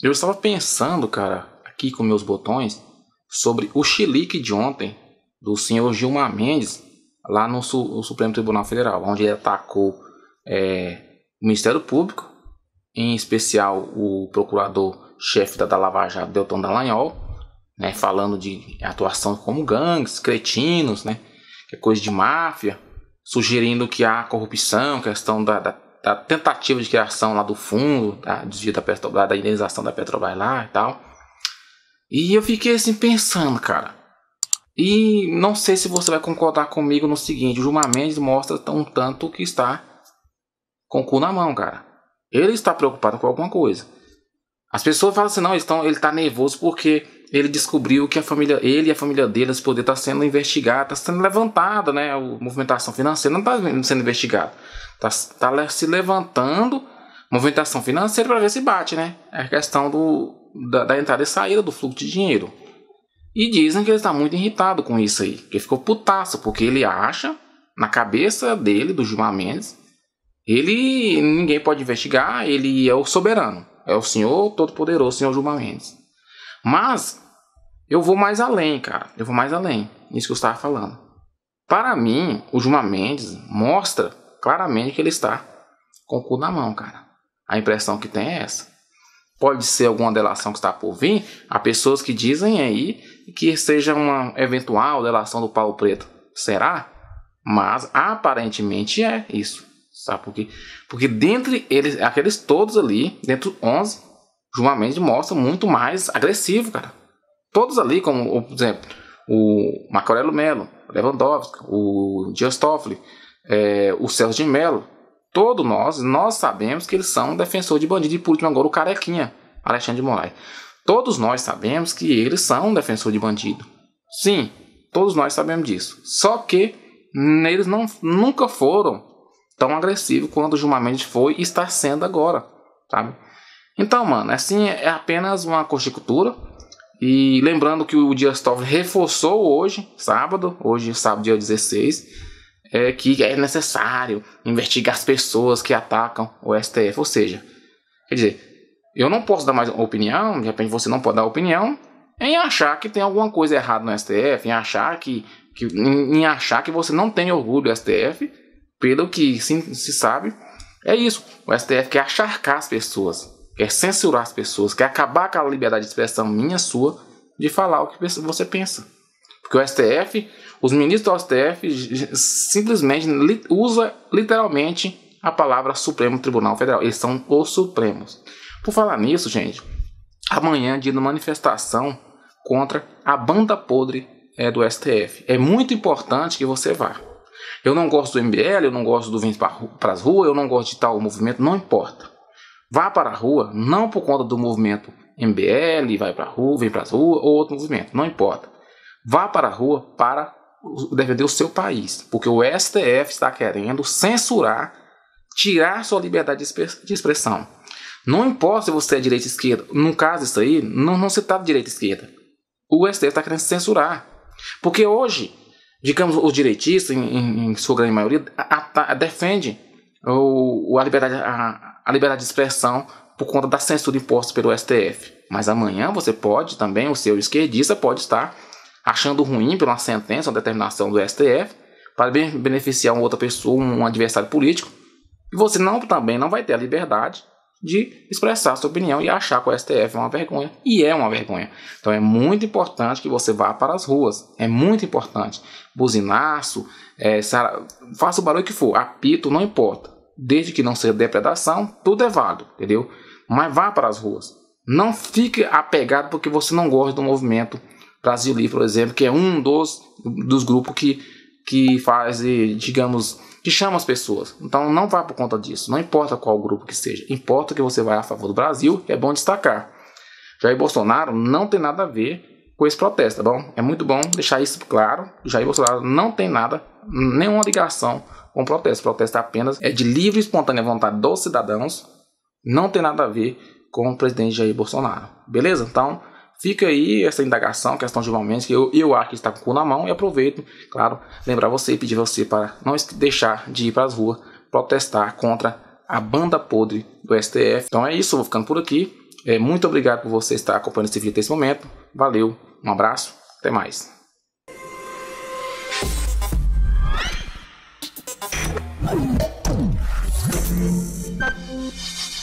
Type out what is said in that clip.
Eu estava pensando, cara, aqui com meus botões, sobre o chilique de ontem do senhor Gilmar Mendes lá no, Su no Supremo Tribunal Federal, onde ele atacou é, o Ministério Público, em especial o procurador-chefe da, Lava Jato, Delton Dallagnol, né, falando de atuação como gangues, cretinos, né, que é coisa de máfia, sugerindo que há corrupção, questão da, da da tentativa de criação lá do fundo, da desvio da, Petrobras, da indenização da Petrobras lá e tal. E eu fiquei assim pensando, cara. E não sei se você vai concordar comigo no seguinte: o Gilmar Mendes mostra um tanto que está com o cu na mão, cara. Ele está preocupado com alguma coisa. As pessoas falam assim: não, ele está nervoso porque ele descobriu que a família, ele e a família dele, esse poder está sendo investigado, está sendo levantada, né? A movimentação financeira não está sendo investigada. Está tá, tá se levantando movimentação financeira para ver se bate, né? É a questão do, da, da, entrada e saída do fluxo de dinheiro. E dizem que ele está muito irritado com isso aí, que ficou putaço, porque ele acha, na cabeça dele, do Gilmar Mendes, ele ninguém pode investigar, ele é o soberano, é o senhor todo-poderoso, senhor Gilmar Mendes. Mas eu vou mais além, cara. Eu vou mais além nisso que eu estava falando. Para mim, o Juma Mendes mostra claramente que ele está com o cu na mão, cara. A impressão que tem é essa. Pode ser alguma delação que está por vir. Há pessoas que dizem aí que seja uma eventual delação do Paulo Preto. Será? Mas aparentemente é isso. Sabe por quê? Porque dentre eles, aqueles todos ali, dentro 11, Gilmar Mendes mostra muito mais agressivo, cara. Todos ali, como, por exemplo, o Marco Aurélio Melo, Lewandowski, o Dias Toffoli, é, o Sérgio de Melo, todos nós, nós sabemos que eles são defensor de bandido. E por último, agora o Carequinha, Alexandre de Moraes. Todos nós sabemos que eles são defensor de bandido. Sim, todos nós sabemos disso. Só que eles não, nunca foram tão agressivos quanto o Gilmar Mendes foi e está sendo agora, sabe? Então, mano, assim é apenas uma corticultura. E lembrando que o Dias Toffoli reforçou hoje, sábado, hoje sábado dia 16, é que é necessário investigar as pessoas que atacam o STF, ou seja, quer dizer, eu não posso dar mais opinião, de repente você não pode dar opinião em achar que tem alguma coisa errada no STF, em achar que, que em achar que você não tem orgulho do STF, pelo que se sabe, é isso. O STF quer acharcar as pessoas quer é censurar as pessoas, quer acabar com a liberdade de expressão minha, sua, de falar o que você pensa. Porque o STF, os ministros do STF simplesmente li, usa literalmente a palavra Supremo Tribunal Federal. Eles são os Supremos. Por falar nisso, gente, amanhã é dia de manifestação contra a banda podre é, do STF. É muito importante que você vá. Eu não gosto do MBL, eu não gosto do Vinte para as Ruas, eu não gosto de tal movimento, não importa vá para a rua, não por conta do movimento MBL, vai para a rua, vem para a rua ou outro movimento, não importa. Vá para a rua para defender o seu país, porque o STF está querendo censurar, tirar sua liberdade de expressão. Não importa se você é direita ou esquerda, no caso isso aí, não, não se trata de direita ou esquerda. O STF está querendo censurar. Porque hoje, digamos, os direitistas, em, em, em sua grande maioria, defendem ou a liberdade, a, a liberdade de expressão por conta da censura imposta pelo STF. Mas amanhã você pode também, o seu esquerdista pode estar achando ruim pela sentença ou determinação do STF para beneficiar uma outra pessoa, um adversário político. E você não, também não vai ter a liberdade de expressar sua opinião e achar que o STF é uma vergonha. E é uma vergonha. Então é muito importante que você vá para as ruas. É muito importante. Buzinaço, é, eh, faça o barulho que for, apito, não importa desde que não seja depredação, tudo é válido, entendeu? Mas vá para as ruas. Não fique apegado porque você não gosta do movimento Brasil Livre, por exemplo, que é um dos, dos grupos que, que faz, eh, digamos, que chama as pessoas. Então não vá por conta disso. Não importa qual grupo que seja. Importa que você vá a favor do Brasil, é bom destacar. Jair Bolsonaro não tem nada a ver com esse protesto, tá bom? É muito bom deixar isso claro. Jair Bolsonaro não tem nada nenhuma ligação com protesto. Protesto apenas é de livre e espontânea vontade dos cidadãos, não tem nada a ver com o presidente Jair Bolsonaro. Beleza? Então, fica aí essa indagação, questão de momentos, que eu, eu acho que está com o cu na mão e aproveito, claro, lembrar você e pedir você para não deixar de ir para as ruas protestar contra a banda podre do STF. Então é isso, vou ficando por aqui. É, muito obrigado por você estar acompanhando esse vídeo até esse momento. Valeu, um abraço, até mais. Thank you.